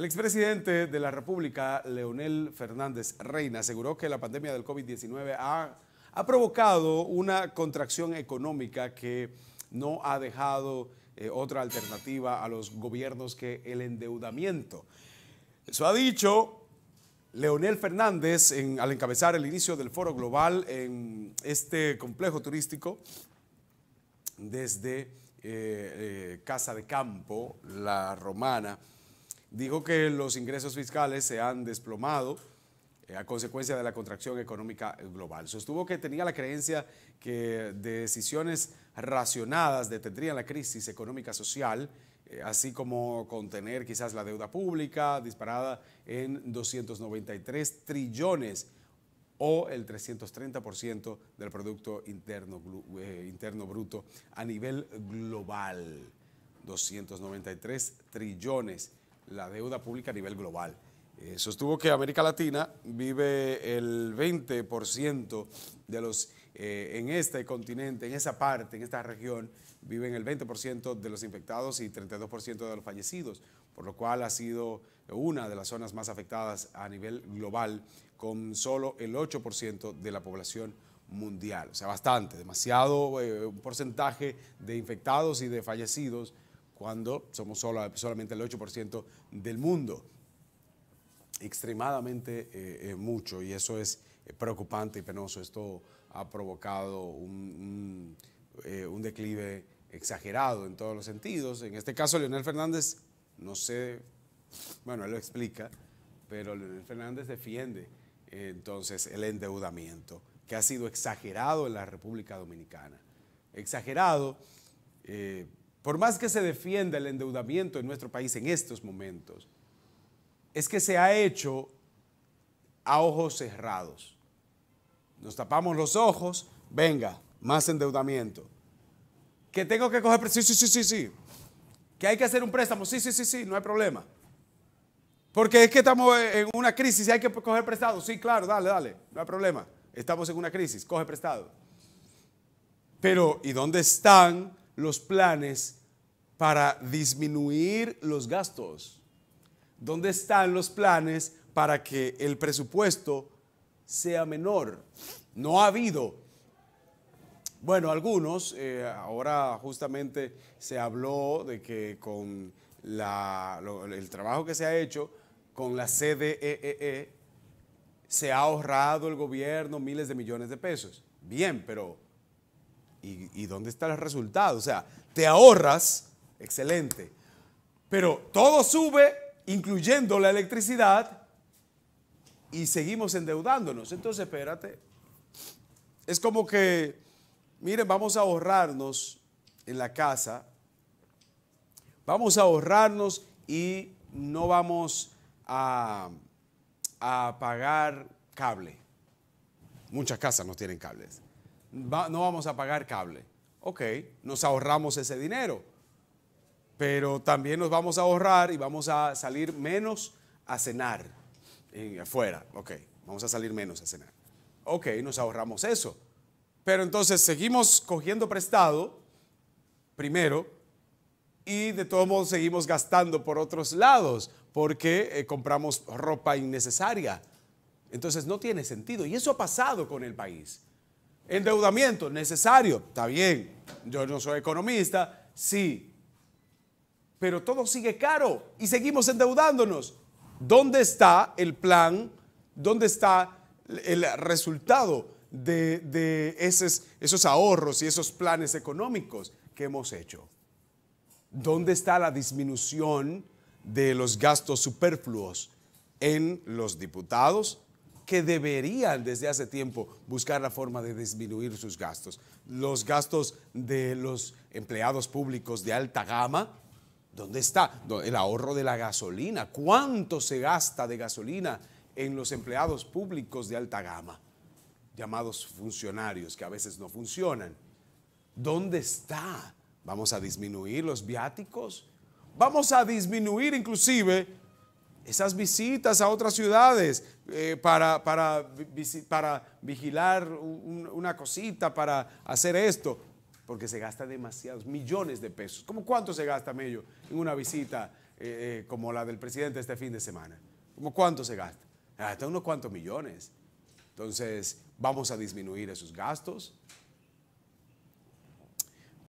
El expresidente de la República, Leonel Fernández Reina, aseguró que la pandemia del COVID-19 ha, provocado una contracción económica que no ha dejado eh, otra alternativa a los gobiernos que el endeudamiento. Eso ha dicho Leonel Fernández al encabezar el inicio del foro global en este complejo turístico desde eh, eh, Casa de Campo, La Romana. Dijo que los ingresos fiscales se han desplomado eh, a consecuencia de la contracción económica global. Sostuvo que tenía la creencia que decisiones racionadas detendrían la crisis económica social, eh, así como contener quizás la deuda pública disparada en 293 trillones o el 330% del Producto Interno, eh, Interno Bruto a nivel global. 293 trillones la deuda pública a nivel global. Eh, sostuvo que América Latina vive el 20% de los, eh, en este continente, en esa parte, en esta región, viven el 20% de los infectados y 32% de los fallecidos, por lo cual ha sido una de las zonas más afectadas a nivel global, con solo el 8% de la población mundial. O sea, bastante, demasiado eh, porcentaje de infectados y de fallecidos cuando somos solo, solamente el 8% del mundo. Extremadamente eh, eh, mucho y eso es eh, preocupante y penoso. Esto ha provocado un, declive exagerado en todos los sentidos. En este caso, Leonel Fernández, no sé, bueno, él lo explica, pero Leonel Fernández defiende entonces el endeudamiento, que ha sido exagerado en la República Dominicana. Exagerado, por más que se defienda el endeudamiento en nuestro país en estos momentos, es que se ha hecho a ojos cerrados. Nos tapamos los ojos, venga, más endeudamiento. Que tengo que coger, sí, sí, sí, sí, sí. Que hay que hacer un préstamo, sí, sí, sí, sí, no hay problema. Porque es que estamos en una crisis y hay que coger prestado. Sí, claro, dale, dale, no hay problema. Estamos en una crisis, coge prestado. Pero, ¿y dónde están los planes para disminuir los gastos? ¿Dónde están los planes para que el presupuesto sea menor? No ha habido. Bueno, algunos, eh, ahora justamente se habló de que con el trabajo que se ha hecho con la CDEE, e e, se ha ahorrado el gobierno miles de millones de pesos. Bien, pero ¿Y, dónde está el resultado? O sea, te ahorras, excelente, pero todo sube, incluyendo la electricidad, y seguimos endeudándonos. Entonces, espérate, es como que, miren, vamos a ahorrarnos en la casa, vamos a ahorrarnos y no vamos a pagar cable. Muchas casas no tienen cables no vamos a pagar cable. Ok, nos ahorramos ese dinero, pero también nos vamos a ahorrar y vamos a salir menos a cenar en, eh, afuera. Ok, vamos a salir menos a cenar. Ok, nos ahorramos eso. Pero entonces seguimos cogiendo prestado, primero, y de todos modos seguimos gastando por otros lados, porque eh, compramos ropa innecesaria. Entonces no tiene sentido. Y eso ha pasado con el país. Endeudamiento, necesario, está bien. Yo no soy economista, sí. Pero todo sigue caro y seguimos endeudándonos. ¿Dónde está el plan? ¿Dónde está el resultado de, esos ahorros y esos planes económicos que hemos hecho? ¿Dónde está la disminución de los gastos superfluos en los diputados, que deberían desde hace tiempo buscar la forma de disminuir sus gastos. Los gastos de los empleados públicos de alta gama, ¿dónde está? El ahorro de la gasolina. ¿Cuánto se gasta de gasolina en los empleados públicos de alta gama? Llamados funcionarios que a veces no funcionan. ¿Dónde está? Vamos a disminuir los viáticos. Vamos a disminuir inclusive esas visitas a otras ciudades eh, para, para, vigilar una cosita, para hacer esto, porque se gasta demasiados millones de pesos. ¿Cómo cuánto se gasta, Mello, en una visita eh, eh, como la del presidente este fin de semana? ¿Cómo cuánto se gasta? Hasta ah, unos cuantos millones. Entonces, vamos a disminuir esos gastos,